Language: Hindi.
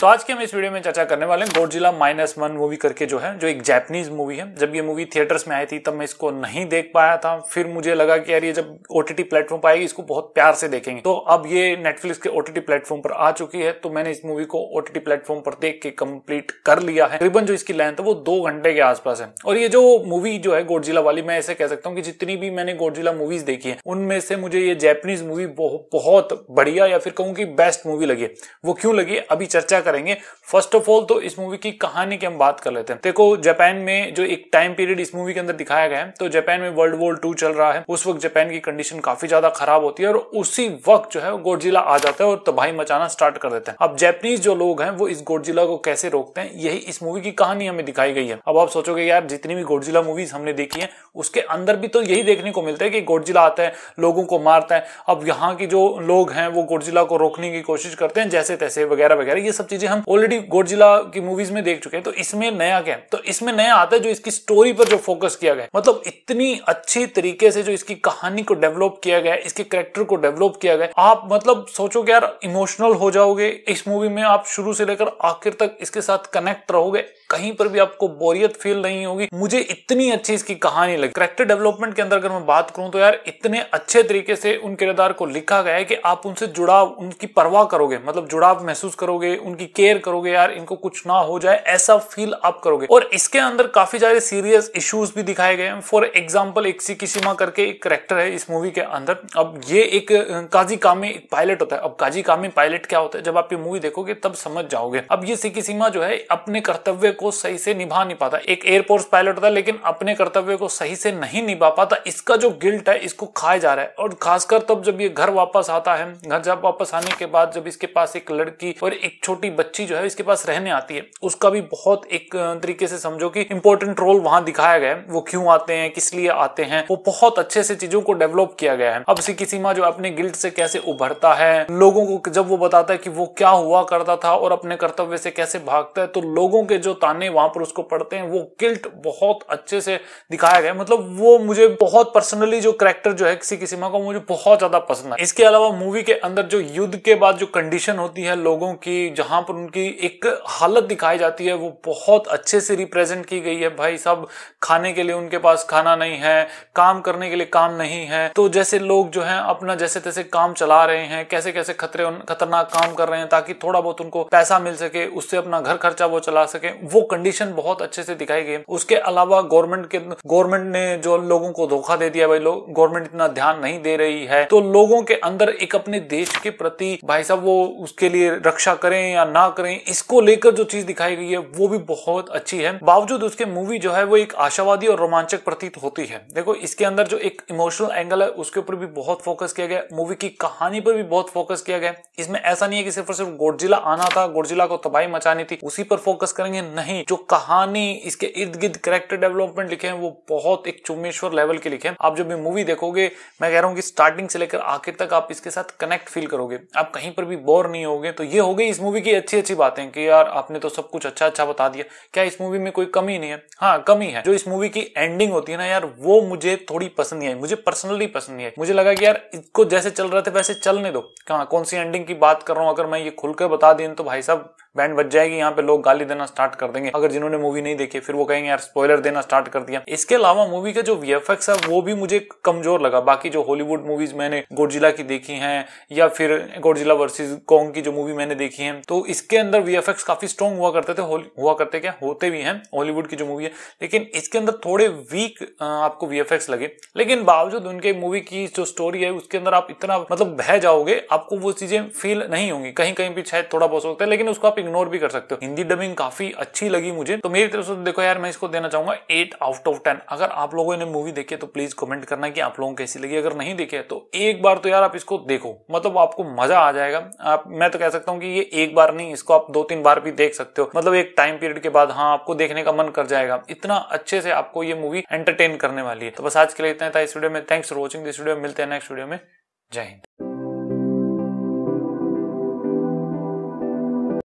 तो आज के हम इस वीडियो में चर्चा करने वाले हैं गोडजिला माइनस वन मूवी करके जो है जो एक जैपनीज मूवी है जब ये मूवी थिएटर्स में आई थी तब मैं इसको नहीं देख पाया था फिर मुझे लगा कि यार ये जब ओटीटी प्लेटफॉर्म पर आएगी इसको बहुत प्यार से देखेंगे तो अब ये नेटफ्लिक्स के ओटीटी प्लेटफॉर्म पर आ चुकी है तो मैंने इस मूवी को ओटीटी प्लेटफॉर्म पर देख के कंप्लीट कर लिया है तकरीबन जो इसकी लेंथ है वो दो घंटे के आसपास है और ये जो मूवी जो है गोडजिला वाली मैं ऐसे कह सकता हूँ कि जितनी भी मैंने गोडजिला मूवीज देखी है उनमें से मुझे ये जैपनीज मूवी बहुत बढ़िया या फिर कहूँ की बेस्ट मूवी लगी वो क्यों लगी अभी चर्चा करेंगे फर्स्ट ऑफ ऑल तो इस मूवी की कहानी की हम बात कर लेते हैं देखो जापान में जो एक टाइम पीरियड इस मूवी के अंदर दिखाया गया है तो जापान में वर्ल्ड वॉर टू चल रहा है उस वक्त जापान की कंडीशन काफी ज्यादा खराब होती है और उसी वक्त जो है गोडजिला आ जाता है और तबाही मचाना स्टार्ट कर देते हैं अब जैपनीज जो लोग हैं वो इस गोडजिला को कैसे रोकते हैं यही इस मूवी की कहानी हमें दिखाई गई है अब आप सोचोगे यार जितनी भी गोडजिला मूवीज हमने देखी है उसके अंदर भी तो यही देखने को मिलता है कि गोडजिला आता है लोगों को मारता है अब यहाँ के जो लोग हैं वो गोडजिला को रोकने की कोशिश करते हैं जैसे तैसे वगैरह वगैरह ये सब चीजें हम ऑलरेडी गोडजिला की मूवीज में देख चुके हैं तो इसमें नया क्या है तो इसमें नया आता है जो इसकी स्टोरी पर जो फोकस किया गया मतलब इतनी अच्छी तरीके से जो इसकी कहानी को डेवलप किया गया इसके करेक्टर को डेवलप किया गया आप मतलब सोचो कि यार इमोशनल हो जाओगे इस मूवी में आप शुरू से लेकर आखिर तक इसके साथ कनेक्ट रहोगे कहीं पर भी आपको बोरियत फील नहीं होगी मुझे इतनी अच्छी इसकी कहानी लगी करेक्टर डेवलपमेंट के अंदर अगर मैं बात करूं तो यार इतने अच्छे तरीके से उन किरदार को लिखा गया है कि आप उनसे जुड़ाव उनकी परवाह करोगे मतलब जुड़ाव महसूस करोगे उनकी की केयर करोगे यार इनको कुछ ना हो जाए ऐसा फील आप करोगे और इसके अंदर काफी सारे सीरियस इश्यूज भी दिखाए गए हैं फॉर एग्जाम्पल एक सी सिकिशिमा करके एक करेक्टर है इस मूवी के अंदर अब ये एक काजी कामे एक पायलट होता है अब काजी कामे पायलट क्या होता है जब आप ये मूवी देखोगे तब समझ जाओगे अब ये सी सिकिशिमा जो है अपने कर्तव्य को सही से निभा नहीं पाता एक एयरफोर्स पायलट था लेकिन अपने कर्तव्य को सही से नहीं निभा पाता इसका जो गिल्ट है इसको खाया जा रहा है और खासकर तब जब ये घर वापस आता है घर जब वापस आने के बाद जब इसके पास एक लड़की और एक छोटी बच्ची जो है इसके पास रहने आती है उसका भी बहुत एक तरीके से समझो कि इंपॉर्टेंट रोल वहां दिखाया गया है वो क्यों आते हैं किस लिए आते हैं वो बहुत अच्छे से चीजों को डेवलप किया गया है अब सीमा जो अपने गिल्ट से कैसे उभरता है लोगों को जब वो बताता है कि वो क्या हुआ करता था और अपने कर्तव्य से कैसे भागता है तो लोगों के जो ताने वहां पर उसको पड़ते हैं वो गिल्ट बहुत अच्छे से दिखाया गया मतलब वो मुझे बहुत पर्सनली जो करेक्टर जो है किसी किसीमा का मुझे बहुत ज्यादा पसंद है इसके अलावा मूवी के अंदर जो युद्ध के बाद जो कंडीशन होती है लोगों की जहां पर उनकी एक हालत दिखाई जाती है वो बहुत अच्छे से रिप्रेजेंट की गई है भाई सब खाने के लिए उनके पास खाना नहीं है काम करने के लिए काम नहीं है तो जैसे लोग जो है अपना जैसे तैसे काम चला रहे हैं कैसे कैसे खतरे खतरनाक काम कर रहे हैं ताकि थोड़ा बहुत उनको पैसा मिल सके उससे अपना घर खर्चा वो चला सके वो कंडीशन बहुत अच्छे से दिखाई गई उसके अलावा गवर्नमेंट के गवर्नमेंट ने जो लोगों को धोखा दे दिया भाई लोग गवर्नमेंट इतना ध्यान नहीं दे रही है तो लोगों के अंदर एक अपने देश के प्रति भाई साहब वो उसके लिए रक्षा करें या ना करें इसको लेकर जो चीज दिखाई गई है वो भी बहुत अच्छी है बावजूद उसके मूवी जो है वो एक आशावादी और रोमांचक प्रतीत होती है देखो इसके अंदर जो एक इमोशनल एंगल है उसके ऊपर भी बहुत फोकस किया गया मूवी की कहानी पर भी बहुत फोकस किया गया इसमें ऐसा नहीं है कि सिर्फ सिर्फ गोडजिला आना था गोडजिला को तबाही मचानी थी उसी पर फोकस करेंगे नहीं जो कहानी इसके इर्द गिर्द करेक्टर डेवलपमेंट लिखे हैं वो बहुत एक चुमेश्वर लेवल के लिखे हैं आप जब भी मूवी देखोगे मैं कह रहा हूँ कि स्टार्टिंग से लेकर आखिर तक आप इसके साथ कनेक्ट फील करोगे आप कहीं पर भी बोर नहीं होगे तो ये हो गई इस मूवी की अच्छी अच्छी बातें कि यार आपने तो सब कुछ अच्छा अच्छा बता दिया क्या इस मूवी में कोई कमी नहीं है हाँ कमी है जो इस मूवी की एंडिंग होती है ना यार वो मुझे थोड़ी पसंद नहीं आई मुझे पर्सनली पसंद नहीं आई मुझे लगा कि यार इसको जैसे चल रहे थे वैसे चलने दो कहा कौन सी एंडिंग की बात कर रहा हूं अगर मैं ये खुलकर बता दें तो भाई साहब बैंड बच जाएगी यहाँ पे लोग गाली देना स्टार्ट कर देंगे अगर जिन्होंने मूवी नहीं देखी फिर वो कहेंगे यार स्पॉयलर देना स्टार्ट कर दिया इसके अलावा मूवी का जो वी है वो भी मुझे कमजोर लगा बाकी जो हॉलीवुड मूवीज मैंने गोडजिला की देखी है या फिर गोडजिला वर्सेज कॉन्ग की जो मूवी मैंने देखी है तो इसके अंदर वी काफी स्ट्रॉन्ग हुआ करते थे हुआ करते क्या होते भी हैं हॉलीवुड की जो मूवी है लेकिन इसके अंदर थोड़े वीक आपको वी लगे लेकिन बावजूद उनके मूवी की जो स्टोरी है उसके अंदर आप इतना मतलब बह जाओगे आपको वो चीजें फील नहीं होंगी कहीं कहीं भी शायद थोड़ा बहुत सकता है लेकिन उसको आप इग्नोर भी कर सकते हो हिंदी डबिंग काफी अच्छी लगी मुझे तो मेरी तरफ से तो देखो यार मैं इसको देना चाहूंगा एट आउट ऑफ टेन अगर आप लोगों ने मूवी देखी तो प्लीज कमेंट करना कि आप लोगों को कैसी लगी अगर नहीं देखे तो एक बार तो यार आप इसको देखो मतलब आपको मजा आ जाएगा आप मैं तो कह सकता हूँ कि ये एक बार नहीं इसको आप दो तीन बार भी देख सकते हो मतलब एक टाइम पीरियड के बाद हाँ आपको देखने का मन कर जाएगा इतना अच्छे से आपको ये मूवी एंटरटेन करने वाली है तो बस आज के लिए इतना था इस वीडियो में thanks for watching this video मिलते हैं नेक्स्ट वीडियो में जय हिंद